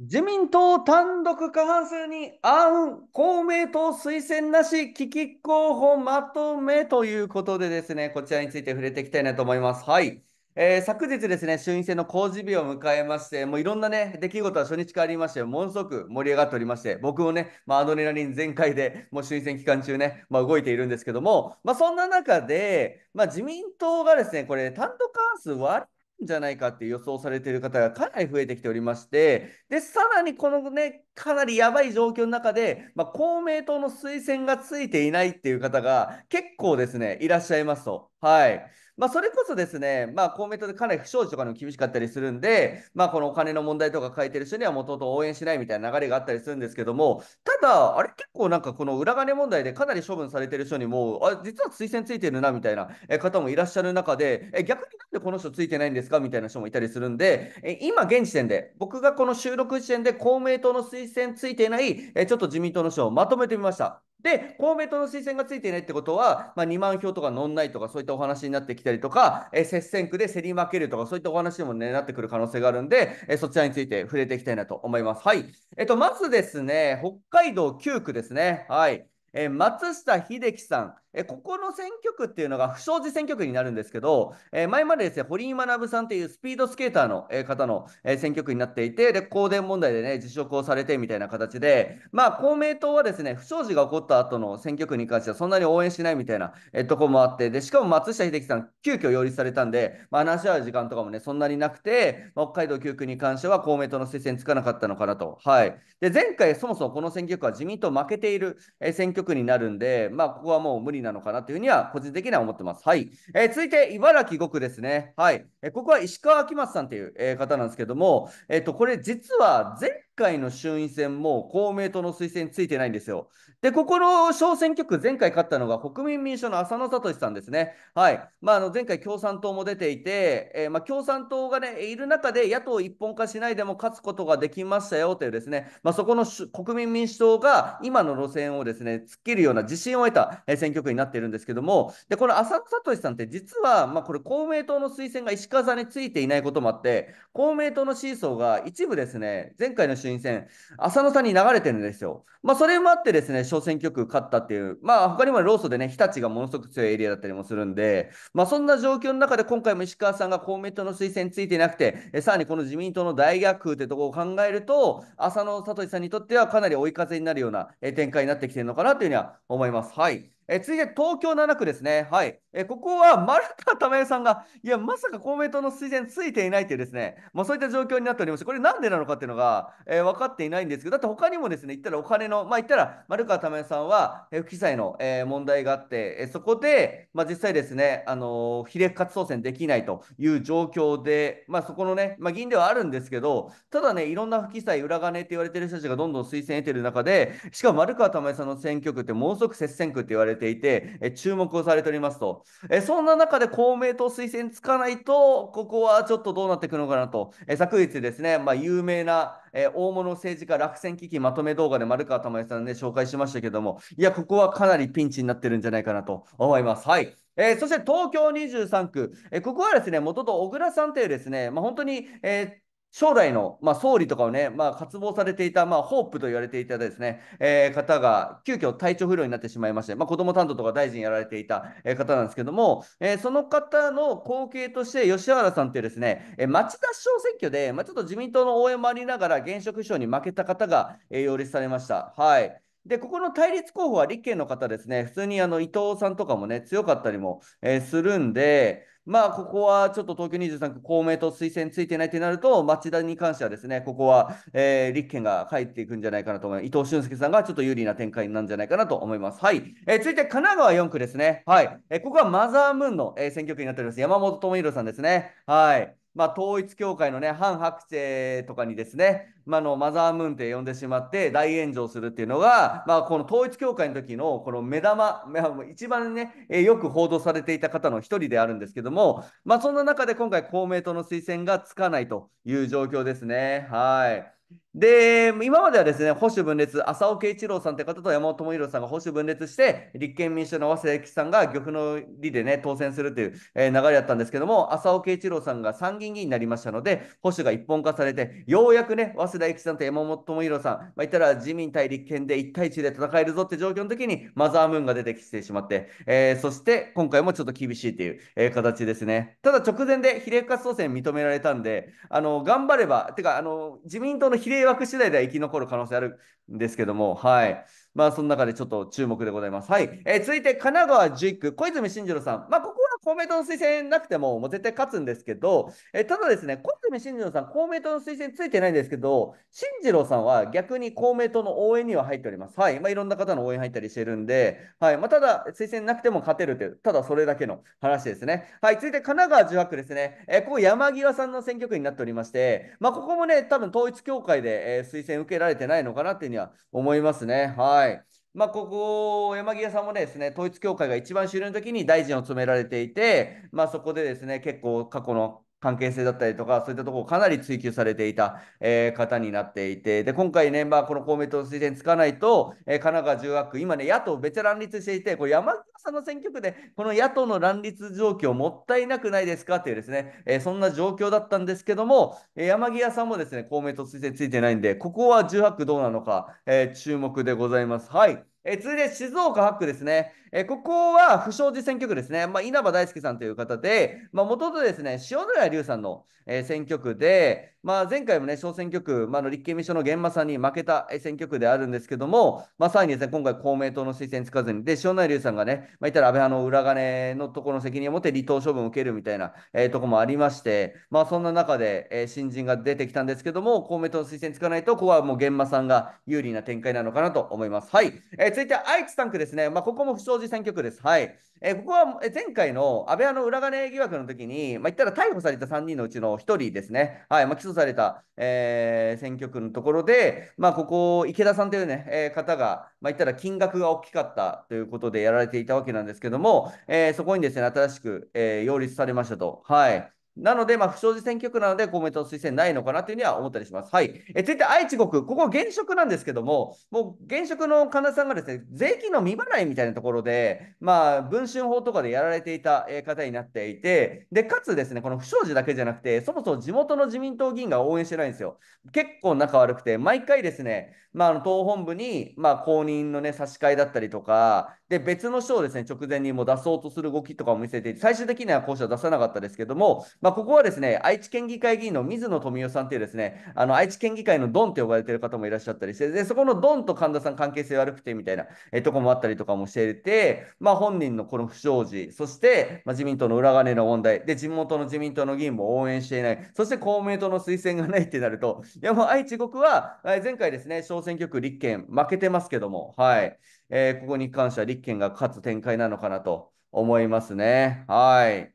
自民党単独過半数にあう公明党推薦なし、危機候補まとめということでですね、こちらについて触れていきたいなと思います。はい。えー、昨日ですね、衆院選の公示日を迎えまして、もういろんなね、出来事は初日からありまして、ものすごく盛り上がっておりまして、僕もね、まあ、アドレナリン全開で、もう衆院選期間中ね、まあ、動いているんですけども、まあ、そんな中で、まあ、自民党がですね、これ、単独過半数割じゃないかって予想されている方がかなり増えてきておりまして、で、さらにこのね、かなりやばい状況の中で、まあ、公明党の推薦がついていないっていう方が結構ですね、いらっしゃいますと。はい。まあ、それこそですね、まあ、公明党でかなり不祥事とかにも厳しかったりするんで、まあ、このお金の問題とか書いてる人にはもともと応援しないみたいな流れがあったりするんですけども、ただ、あれ結構なんかこの裏金問題でかなり処分されてる人にも、あ、実は推薦ついてるなみたいな方もいらっしゃる中で、え逆になんでこの人ついてないんですかみたいな人もいたりするんで、え今現時点で、僕がこの収録時点で公明党の推推薦ついていない、えちょっと自民党の書をまとめてみました。で、公明党の推薦がついていないってことは、まあ、2万票とか乗んないとか、そういったお話になってきたりとか、え接戦区で競り負けるとか、そういったお話にも、ね、なってくる可能性があるんで、えそちらについて触れていきたいなと思います。はい。えっと、まずですね、北海道9区ですね。はい。え松下秀樹さん。えここの選挙区っていうのが不祥事選挙区になるんですけど、え前までですね、堀井学さんというスピードスケーターの、え方の、え選挙区になっていて、で、香電問題でね、辞職をされてみたいな形で、まあ、公明党はですね、不祥事が起こった後の選挙区に関してはそんなに応援しないみたいな、えとこもあって、で、しかも松下秀樹さん、急遽擁立されたんで、まあ、話し合う時間とかもね、そんなになくて、北海道9区に関しては公明党の推薦つかなかったのかなと。はい。で、前回、そもそもこの選挙区は自民党負けている、え選挙区になるんで、まあ、ここはもう無理利なのかなというふうには個人的には思ってます。はい。えー、続いて、茨城5区ですね。はい。えー、ここは石川明松さんという、えー、方なんですけども、えっ、と、これ実は前回の衆院選も公明党の推薦ついてないんですよ。で、ここの小選挙区、前回勝ったのが国民民主党の浅野聡さんですね。はい。まあ、あの前回共産党も出ていて、えー、まあ、共産党がね、いる中で野党一本化しないでも勝つことができましたよというですね、まあ、そこの国民民主党が今の路線をですね、突っ切るような自信を得た選挙区になっているんですけども、で、この浅野聡さんって実は、まあ、これ公明党の推薦が石川さんについていないこともあって、公明党の支持層が一部ですね、前回の衆新戦、浅野さんに流れてるんですよ。まあ、それもあってですね、小選挙区勝ったっていう、まあ、他にもローソでね、日立がものすごく強いエリアだったりもするんで、まあ、そんな状況の中で今回も石川さんが公明党の推薦についてなくて、えさらにこの自民党の大逆風ってところを考えると、浅野聡さんにとってはかなり追い風になるような展開になってきてるのかなというふうには思います。はい。えー、続いて東京7区ですね。はい。えー、ここは丸川珠代さんが、いや、まさか公明党の推薦ついていないというですね、まあ、そういった状況になっておりまして、これなんでなのかっていうのが、えー、分かっていないんですけど、だって他にもですね、言ったらお金の、まあ言ったら丸川珠代さんは、えー、不記載の、えー、問題があって、えー、そこで、まあ実際ですね、あのー、比例活当選できないという状況で、まあそこのね、まあ議員ではあるんですけど、ただね、いろんな不記載、裏金って言われてる人たちがどんどん推薦得てる中で、しかも丸川珠代さんの選挙区ってものすごく接戦区って言われて、ていて、え注目をされておりますと、えそんな中で公明党推薦つかないと、ここはちょっとどうなっていくのかなと、え昨日ですね、まあ、有名な、え大物政治家落選危機まとめ動画で丸川珠代さんで、ね、紹介しましたけども、いや、ここはかなりピンチになってるんじゃないかなと思います。はいえー、そして東京23区、えー、ここはですね、元と小倉さんというですね、まあ、本当に、えー将来の、まあ、総理とかをね、まあ、渇望されていた、まあ、ホープと言われていたですね、えー、方が急遽体調不良になってしまいまして、まあ、子ども担当とか大臣やられていた、え方なんですけども、えー、その方の後継として吉原さんというですね、えー、町田市長選挙で、まあ、ちょっと自民党の応援もありながら現職市長に負けた方が、えー、擁立されました。はいで、ここの対立候補は立憲の方ですね、普通にあの伊藤さんとかもね、強かったりも、えー、するんで、まあ、ここはちょっと東京23区、公明党推薦ついてないってなると、町田に関してはですね、ここは、えー、立憲が帰っていくんじゃないかなと思います。伊藤俊介さんがちょっと有利な展開なんじゃないかなと思います。はい。えー、続いて神奈川4区ですね。はい。えー、ここはマザームーンの、え選挙区になっております。山本智弘さんですね。はい。まあ、統一教会のね、反白チとかにですね、まあ、のマザームーンって呼んでしまって大炎上するっていうのが、まあ、この統一教会の時のこの目玉、一番ね、よく報道されていた方の一人であるんですけども、まあ、そんな中で今回公明党の推薦がつかないという状況ですね。はい。で、今まではですね、保守分裂、浅尾慶一郎さんって方と山本智弘さんが保守分裂して、立憲民主党の早稲田さんが玉の利でね、当選するという、え流れだったんですけども、浅尾慶一郎さんが参議院議員になりましたので、保守が一本化されて、ようやくね、早稲田幸さんと山本智弘さん、まあ、言ったら自民対立憲で1対1で戦えるぞって状況の時に、マザームーンが出てきてしまって、えー、そして今回もちょっと厳しいという、え形ですね。ただ直前で比例活動戦認められたんで、あの、頑張れば、てか、あの、自民党の比例計枠次第では生き残る可能性あるんですけども、はい。まあ、その中でちょっと注目でございます。はい。えー、続いて、神奈川11区、小泉進次郎さん。まあ、ここ公明党の推薦なくても、もう絶対勝つんですけど、えただですね、小泉進次郎さん、公明党の推薦ついてないんですけど、進次郎さんは逆に公明党の応援には入っております。はい。まあ、いろんな方の応援入ったりしてるんで、はい。まあ、ただ、推薦なくても勝てるという、ただそれだけの話ですね。はい。続いて、神奈川18区ですね。えここ山際さんの選挙区になっておりまして、まあ、ここもね、多分統一協会で、え推薦受けられてないのかなっていうには思いますね。はい。まあ、ここ、山際さんもですね、統一教会が一番主流の時に大臣を務められていて、まあ、そこでですね、結構過去の関係性だったりとか、そういったところをかなり追求されていた、えー、方になっていて、で、今回ね、まあ、この公明党推薦つかないと、えー、神奈川10学区、今ね、野党ベチ乱立していて、これ山際さんの選挙区で、この野党の乱立状況、もったいなくないですかっていうですね、えー、そんな状況だったんですけども、え山際さんもですね、公明党推薦ついてないんで、ここは1 8区どうなのか、え注目でございます。はい。えー、続いて静岡8区ですね、えー、ここは不祥事選挙区ですね、まあ、稲葉大輔さんという方で、まと元とですね、塩谷龍さんの、えー、選挙区で、まあ、前回もね、小選挙区、まあ、の立憲民主党の源馬さんに負けた選挙区であるんですけども、まあ、さらにですね、今回公明党の推薦つかずに、で、塩谷龍さんがね、まあ、いたら安倍派の裏金のところの責任を持って離党処分を受けるみたいな、えー、とこもありまして、まあ、そんな中で、えー、新人が出てきたんですけども、公明党の推薦つかないと、ここはもう源馬さんが有利な展開なのかなと思います。はい。えーー、続いて愛知3区ですね、まあ、ここも不祥事選挙区です。はいえー、ここは前回の安倍派の裏金疑惑の時に、まあ、言ったら逮捕された3人のうちの1人ですね、はいまあ、起訴された、えー、選挙区のところで、まあ、ここ、池田さんというね、えー、方が、まあ、言ったら金額が大きかったということでやられていたわけなんですけども、えー、そこにですね新しく、えー、擁立されましたと。はいなので、まあ、不祥事選挙区なので、公明党推薦ないのかなというには思ったりします。はい。え、続いて愛知国。ここ現職なんですけども、もう現職の神田さんがですね、税金の未払いみたいなところで、まあ、文春法とかでやられていた方になっていて、で、かつですね、この不祥事だけじゃなくて、そもそも地元の自民党議員が応援してないんですよ。結構仲悪くて、毎回ですね、まあ、あの党本部に、まあ、公認のね、差し替えだったりとか、で、別の章をですね、直前にもう出そうとする動きとかを見せていて、最終的にはこうした出さなかったですけども、まあ、ここはですね、愛知県議会議員の水野富夫さんっていうですね、あの、愛知県議会のドンって呼ばれてる方もいらっしゃったりして、で、そこのドンと神田さん関係性悪くてみたいな、えとこもあったりとかもしてて、まあ、本人のこの不祥事、そして、まあ、自民党の裏金の問題、で、地元の自民党の議員も応援していない、そして公明党の推薦がないってなると、いや、もう愛知国は、前回ですね、小選挙区立憲負けてますけども、はい。えー、ここに関しては立憲が勝つ展開なのかなと思いますね。はい。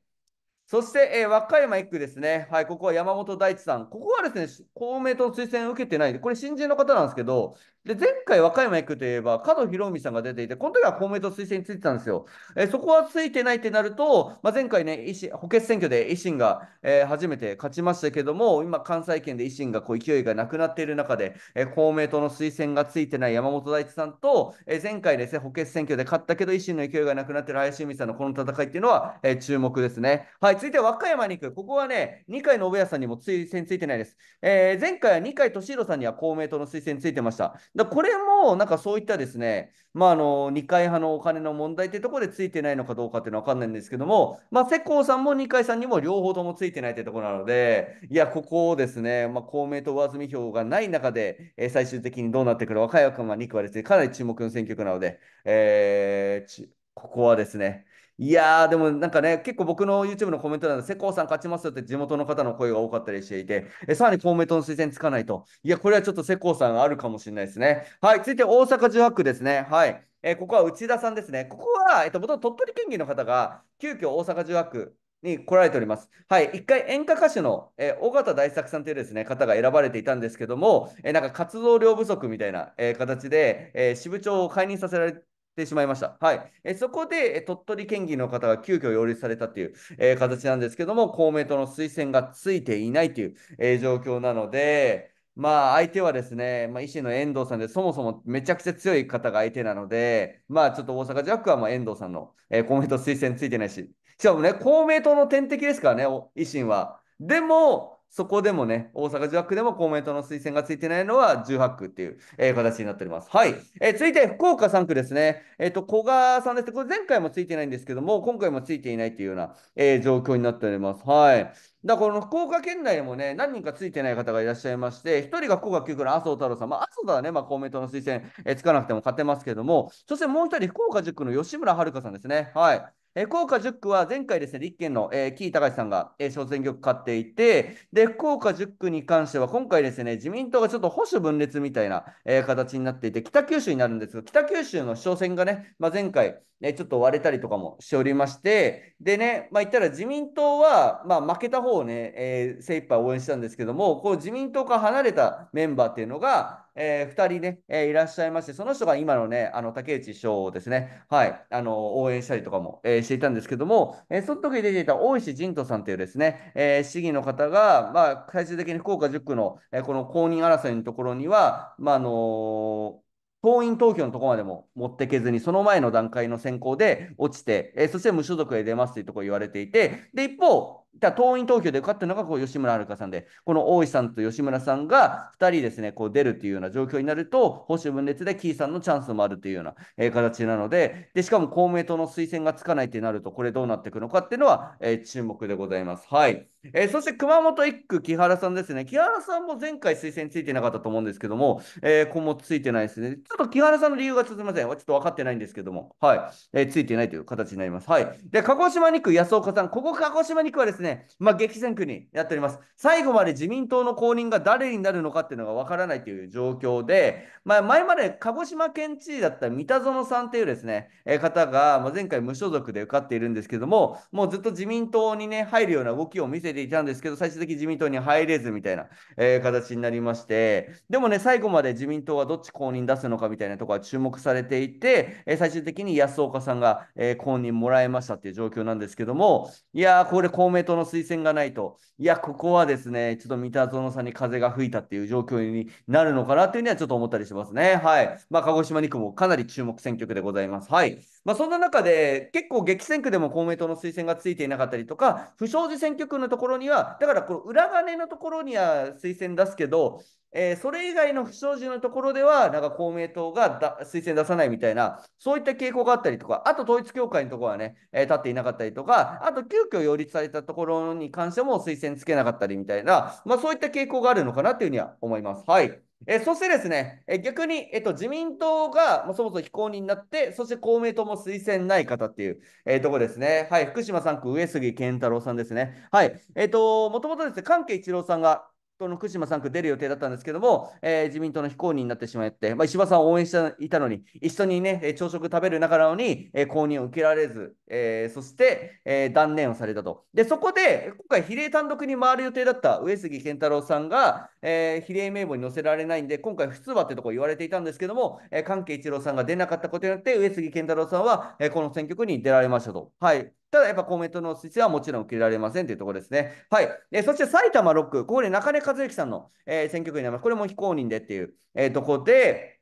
そして、えー、和歌山1区ですね。はい、ここは山本大地さん。ここはですね、公明党の推薦を受けてない。で、これ新人の方なんですけど、で、前回和歌山行くといえば、角博美さんが出ていて、この時は公明党推薦についてたんですよ。えー、そこはついてないってなると、まあ、前回ね、維新補欠選挙で維新が、えー、初めて勝ちましたけども、今、関西圏で維新がこう勢いがなくなっている中で、えー、公明党の推薦がついてない山本大地さんと、え前回ですね、補欠選挙で勝ったけど、維新の勢いがなくなっている林由美さんのこの戦いっていうのは、え注目ですね。はい、続いて和歌山に行く。ここはね、二階の也屋さんにも推薦ついてないです。え前回は二階敏弘さんには公明党の推薦ついてました。だこれもなんかそういったですね、まあ、あの二階派のお金の問題っていうところでついてないのかどうかっていうのは分かんないんですけども、まあ、世耕さんも二階さんにも両方ともついてないってところなので、いや、ここをですね、まあ、公明党上積み票がない中で、えー、最終的にどうなってくる若い若間2区はですね、かなり注目の選挙区なので、えー、ここはですね、いやー、でもなんかね、結構僕の YouTube のコメントなんで、世耕さん勝ちますよって地元の方の声が多かったりしていて、えさらに公明党の推薦つかないと、いや、これはちょっと世耕さんあるかもしれないですね。はい、続いて大阪18区ですね。はい。えー、ここは内田さんですね。ここは、えっと、元鳥取県議の方が、急遽大阪18区に来られております。はい、一回演歌歌手の、えー、尾形大作さんというですね方が選ばれていたんですけども、えー、なんか活動量不足みたいな、えー、形で、え支部長を解任させられてしまいました。はい。えそこで、鳥取県議の方が急遽擁立されたという、えー、形なんですけども、公明党の推薦がついていないという、えー、状況なので、まあ相手はですね、まあ、維新の遠藤さんで、そもそもめちゃくちゃ強い方が相手なので、まあちょっと大阪ジャックはまあ遠藤さんの、えー、公明党推薦ついてないし、しかもね、公明党の天敵ですからね、維新は。でも、そこでもね、大阪18区でも公明党の推薦がついてないのは18区っていう、えー、形になっております。はい。えー、続いて、福岡3区ですね。えっ、ー、と、古賀さんです。これ前回もついてないんですけども、今回もついていないというような、え状況になっております。はい。だからこの福岡県内もね、何人かついてない方がいらっしゃいまして、1人が福岡9区の麻生太郎さん、まあ、麻生はね、まあ、公明党の推薦、えつかなくても勝てますけども、そしてもう1人、福岡10区の吉村遥さんですね。はい。え福岡10区は前回ですね、立憲の、えー、木井隆さんが、えー、小選挙区勝っていて、で、福岡10区に関しては、今回ですね、自民党がちょっと保守分裂みたいな、えー、形になっていて、北九州になるんですが、北九州の市長選がね、まあ、前回、ね、ちょっと割れたりとかもしておりまして、でね、まあ、言ったら自民党は、まあ、負けた方をね、えー、精一杯応援したんですけども、こう自民党から離れたメンバーっていうのが、えー、2人ね、えー、いらっしゃいまして、その人が今のね、あの竹内翔をですね、はい、あの応援したりとかも、えー、していたんですけども、えその時に出ていた大石仁斗さんというですね、え市議の方が、まあ、最終的に福岡10区の、えこの公認争いのところには、まあ、あの党員投票のところまでも持ってけずに、その前の段階の選考で落ちて、えそして無所属へ出ますというところ言われていて、で、一方、だ党員投票で勝ったのがこう吉村遥さんで、この大石さんと吉村さんが2人ですね、こう出るというような状況になると、保守分裂でキーさんのチャンスもあるというような、えー、形なのでで、しかも公明党の推薦がつかないってなると、これどうなっていくのかっていうのは、えー、注目でございます。はい。えー、そして熊本1区、木原さんですね。木原さんも前回推薦ついてなかったと思うんですけども、えー、今もついてないですね。ちょっと木原さんの理由がちすみません。ちょっと分かってないんですけども、はい。えついてないという形になります。はい。で、鹿児島二区、安岡さん。ここ鹿児島二区はですね、ね、まあ、激戦区にやっております。最後まで自民党の公認が誰になるのかっていうのがわからないという状況で、まあ、前まで鹿児島県知事だった三田園さんというですね、え方が、ま前回無所属で受かっているんですけども、もうずっと自民党にね、入るような動きを見せていたんですけど、最終的に自民党に入れずみたいな、え形になりまして、でもね、最後まで自民党はどっち公認出すのかみたいなところは注目されていて、え最終的に安岡さんが、え公認もらえましたっていう状況なんですけども、いやー、これ公明党の推薦がないと、いや、ここはですね、ちょっと三田園さんに風が吹いたっていう状況になるのかなというのはちょっと思ったりしますね。はい。まあ、鹿児島2区もかなり注目選挙区でございます。はい。まあ、そんな中で、結構激戦区でも公明党の推薦がついていなかったりとか、不祥事選挙区のところには、だからこの裏金のところには推薦出すけど、えー、それ以外の不祥事のところでは、なんか公明党が推薦出さないみたいな、そういった傾向があったりとか、あと統一教会のところはね、えー、立っていなかったりとか、あと急遽擁立されたところに関しても推薦つけなかったりみたいな、まあ、そういった傾向があるのかなというふうには思います。はい。えそしてですね、え逆に、えっと、自民党が、まあ、そもそも非公認になって、そして公明党も推薦ない方っていう、えー、とこですね。はい、福島3区、上杉健太郎さんですね。はい、えっ、ー、と、もともとですね、関係一郎さんが、党の福島ん区出る予定だったんですけども、えー、自民党の非公認になってしまって、まあ、石破さんを応援していたのに、一緒にね、朝食食べる中なのに、えー、公認を受けられず、えー、そして、え断念をされたと。で、そこで、今回、比例単独に回る予定だった上杉健太郎さんが、え比例名簿に載せられないんで、今回、普通はってとこ言われていたんですけども、え関係一郎さんが出なかったことによって、上杉健太郎さんは、えこの選挙区に出られましたと。はいただやっぱ公明党の推薦はもちろん受けられませんというところですね。はい。えそして埼玉6区、ここで中根和之さんの、え選挙区になります。これも非公認でっていう、えとこで、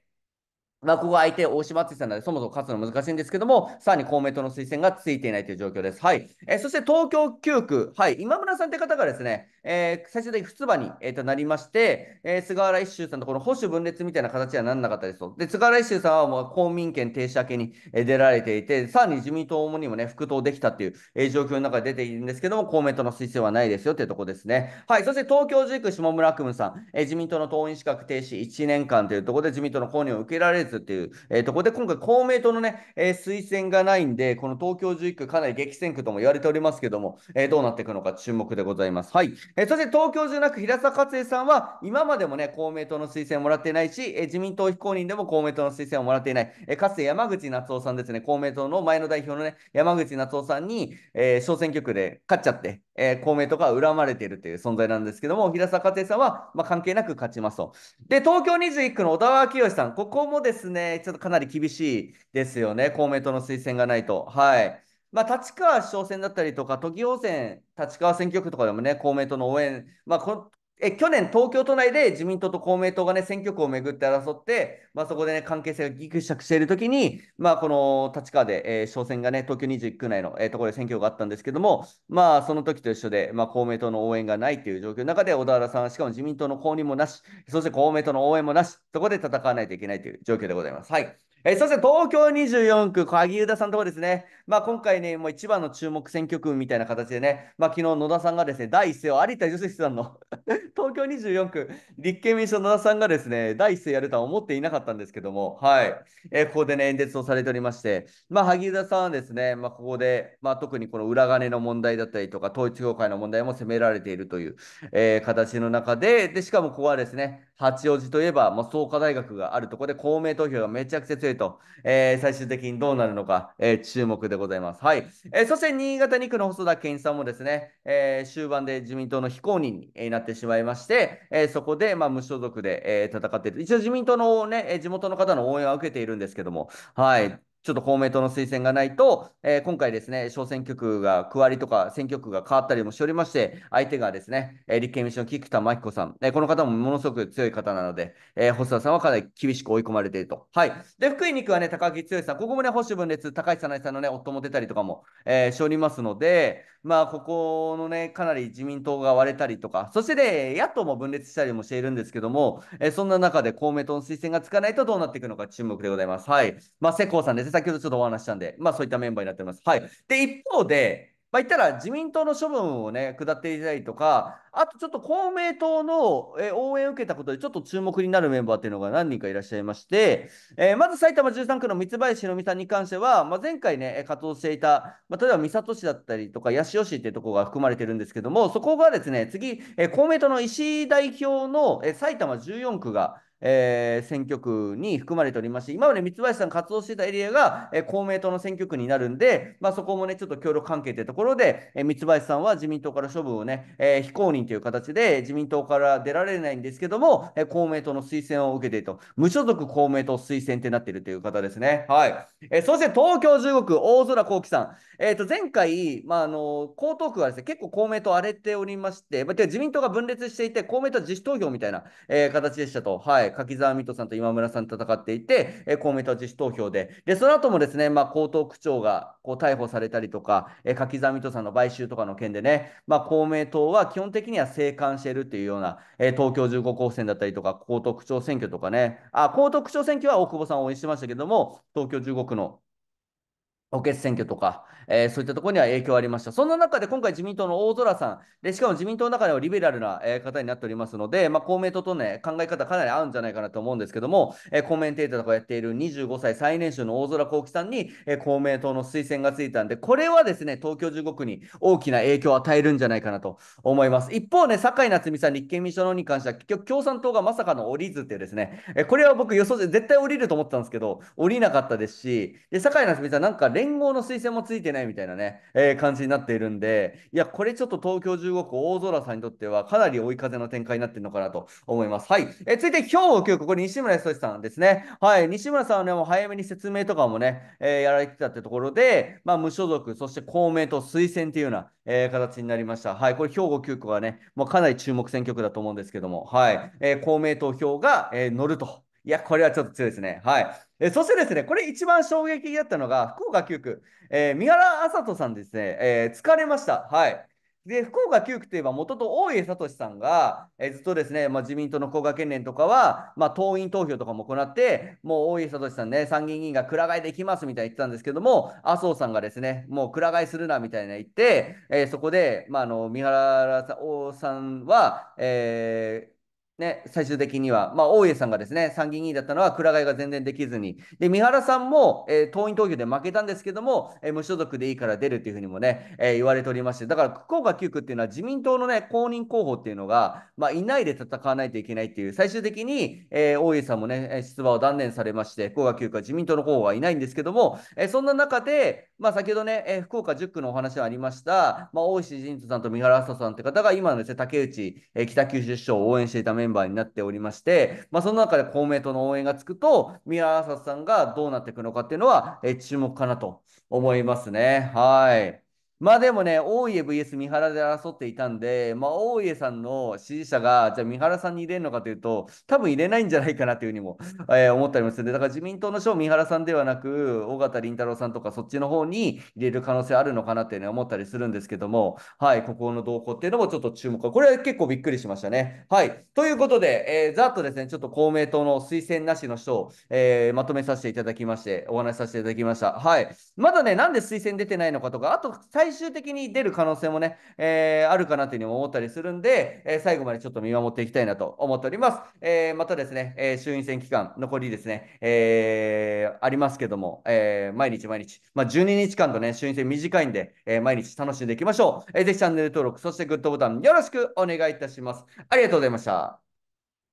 落語相手、大島淳さんなので、そもそも勝つの難しいんですけども、さらに公明党の推薦がついていないという状況です。はい。えー、そして東京9区、はい、今村さんという方がですね、えー、最終的に不ばに、えー、となりまして、えー、菅原一秀さんとこの保守分裂みたいな形にはならなかったですと。で、菅原一秀さんはもう公民権停止明けに出られていて、さらに自民党にもね、復党できたっていう、えー、状況の中で出ているんですけども、公明党の推薦はないですよというところですね。はい。そして東京10区、下村久文さん、えー、自民党の党員資格停止1年間というところで、自民党の公認を受けられず、っていう、えー、ところで、今回公明党のね、えー、推薦がないんで、この東京11区、かなり激戦区とも言われておりますけども、えー、どうなっていくのか注目でございます。はい。えー、そして東京じゃ平坂勝恵さんは、今までもね、公明党の推薦をもらっていないし、えー、自民党非公認でも公明党の推薦をもらっていない、えー、かつて山口夏夫さんですね、公明党の前の代表のね、山口夏夫さんに、えー、小選挙区で勝っちゃって、えー、公明党が恨まれているという存在なんですけども、平坂勝恵さんは、まあ、関係なく勝ちますと。で、東京21区の小田清さん、ここもですですね、ちょっとかなり厳しいですよね、公明党の推薦がないと。はい。まあ、立川市長選だったりとか、都議王選、立川選挙区とかでもね、公明党の応援、まあ、こえ去年、東京都内で自民党と公明党が、ね、選挙区をめぐって争って、まあ、そこで、ね、関係性がぎくしゃくしているときに、まあ、この立川で、えー、小選が、ね、東京21区内の、えー、ところで選挙があったんですけども、まあ、その時と一緒で、まあ、公明党の応援がないという状況の中で、小田原さん、しかも自民党の公認もなし、そして公明党の応援もなし、そこで戦わないといけないという状況でございます。はいえー、そして東京24区、萩生田さんとこですね、まあ、今回ね、もう一番の注目選挙区みたいな形でね、まあ、昨日野田さんがですね、第一声を有田芳生さんの 東京24区、立憲民主党野田さんがですね、第一声やるとは思っていなかったんですけども、はい、えー、ここでね、演説をされておりまして、まあ、萩生田さんはですね、まあ、ここで、まあ、特にこの裏金の問題だったりとか、統一教会の問題も責められているという、えー、形の中で、で、しかもここはですね、八王子といえば、もう創価大学があるところで公明投票がめちゃくちゃ強いと、えー、最終的にどうなるのか、えー、注目でございます。はい。えー、そして新潟2区の細田健一さんもですね、え終盤で自民党の非公認になってしまいまして、えそこで、まあ、無所属で、え戦っている。一応自民党のね、地元の方の応援は受けているんですけども、はい。ちょっと公明党の推薦がないと、えー、今回ですね、小選挙区が区割りとか選挙区が変わったりもしておりまして、相手がですね、えー、立憲民主党の菊田真紀子さん、えー、この方もものすごく強い方なので、えー、細田さんはかなり厳しく追い込まれていると。はい。で、福井2区はね、高木剛さん、ここもね、保守分裂、高市早苗さんのね、夫も出たりとかも、えー、しておりますので、まあ、ここのね、かなり自民党が割れたりとか、そしてね、野党も分裂したりもしているんですけども、えー、そんな中で公明党の推薦がつかないとどうなっていくのか注目でございます。はい。まあ、世耕さんです先ほどちょっとお話したんで、まあそういったメンバーになっております。はい。で、一方で、まあ、言ったら自民党の処分をね、下っていただいたりとか、あとちょっと公明党のえ応援を受けたことで、ちょっと注目になるメンバーっていうのが何人かいらっしゃいまして、えー、まず埼玉13区の三林の美さんに関しては、まあ、前回ね、活動していた、まあ、例えば三郷市だったりとか、八潮市っていうところが含まれてるんですけども、そこがですね、次、えー、公明党の石井代表の、えー、埼玉14区が、えー、選挙区に含まれておりまして、今まで三橋さん活動してたエリアが、えー、公明党の選挙区になるんで、まあ、そこもね、ちょっと協力関係というところで、えー、三橋さんは自民党から処分をね、え非公認という形で自民党から出られないんですけども、え公明党の推薦を受けていると、無所属公明党推薦ってなっているという方ですね。はい。えそして東京中国大空幸輝さん。えっ、と、前回、まあ、あの、江東区はですね、結構公明党荒れておりまして、まあ、自民党が分裂していて、公明党は自主投票みたいな、え形でしたと。はい。柿沢水戸さんと今村さんと戦っていて、えー、公明党自主投票で、で、その後もですね、まあ、江東区長がこう逮捕されたりとか、えー、柿沢水戸さんの買収とかの件でね、まあ、公明党は基本的には静観しているというような、えー、東京15候補選だったりとか、江東区長選挙とかね、あ、江東区長選挙は大久保さんを応援してましたけども、東京15区の補欠選挙とか、えー、そういったところには影響ありました。そんな中で今回自民党の大空さん、でしかも自民党の中ではリベラルな、えー、方になっておりますので、まあ、公明党とね、考え方かなり合うんじゃないかなと思うんですけども、えー、コメンテーターとかやっている25歳最年少の大空幸喜さんに、え公明党の推薦がついたんで、これはですね、東京15区に大きな影響を与えるんじゃないかなと思います。一方ね、酒井夏美さん、立憲民主党に関しては、結局共産党がまさかの降りずってですね、えこれは僕予想で絶対降りると思ったんですけど、降りなかったですし、で酒井夏美さん、なんか連連合の推薦もついてないみたいなね、えー、感じになっているんで、いや、これちょっと東京15区、大空さんにとってはかなり追い風の展開になってるのかなと思います。はい。えー、続いて、今日、今日ここに西村康さんですね。はい。西村さんはね、もう早めに説明とかもね、えー、やられてたってところで、まあ、無所属、そして公明党推薦っていうような、えー、形になりました。はい。これ、兵庫9区はね、もうかなり注目選挙区だと思うんですけども、はい。えー、公明党票が、えー、乗ると。いや、これはちょっと強いですね。はい。えそしてですね、これ一番衝撃だったのが、福岡9区、えー、三原麻人さんですね、えー、疲れました。はい。で、福岡9区といえば、元と大江聡さんが、えー、ずっとですね、まあ、自民党の福岡県連とかは、まあ、党員投票とかも行って、もう大江聡さんね、参議院議員がくら替えできますみたいに言ってたんですけども、麻生さんがですね、もうくら替えするなみたいな言って、えそこで、まあ、あの三原さんは、えー、ね、最終的には、まあ、大家さんがですね、参議院議員だったのは、くら替えが全然できずに、で、三原さんも、えー、党員投票で負けたんですけども、えー、無所属でいいから出るっていうふうにもね、えー、言われておりまして、だから、福岡9区っていうのは自民党のね、公認候補っていうのが、まあ、いないで戦わないといけないっていう、最終的に、え大家さんもね、出馬を断念されまして、福岡9区は自民党の候補はいないんですけども、えそんな中で、まあ、先ほどね、え福岡10区のお話はありました、まあ、大石仁人さんと三原麻さんって方が、今のですね、竹内、え北九州市長を応援していた面メンバーになっておりまして、まあ、その中で公明党の応援がつくと、宮浅さんがどうなっていくのかっていうのは、え注目かなと思いますね。はい。まあでもね、大家 VS 三原で争っていたんで、まあ大家さんの支持者が、じゃあ三原さんに入れるのかというと、多分入れないんじゃないかなというふうにも、えー、思ったりもするんで、だから自民党の賞三原さんではなく、尾形林太郎さんとかそっちの方に入れる可能性あるのかなっていう、ね、思ったりするんですけども、はい、ここの動向っていうのもちょっと注目。これは結構びっくりしましたね。はい。ということで、えー、ざっとですね、ちょっと公明党の推薦なしの人えー、まとめさせていただきまして、お話しさせていただきました。はい。まだね、なんで推薦出てないのかとか、あと最最終的に出る可能性もね、えー、あるかなというふうに思ったりするんで、えー、最後までちょっと見守っていきたいなと思っております。えー、またですね、え衆院選期間、残りですね、えありますけども、え毎日毎日、まあ、12日間とね、衆院選短いんで、え毎日楽しんでいきましょう。えー、ぜひチャンネル登録、そしてグッドボタンよろしくお願いいたします。ありがとうございました。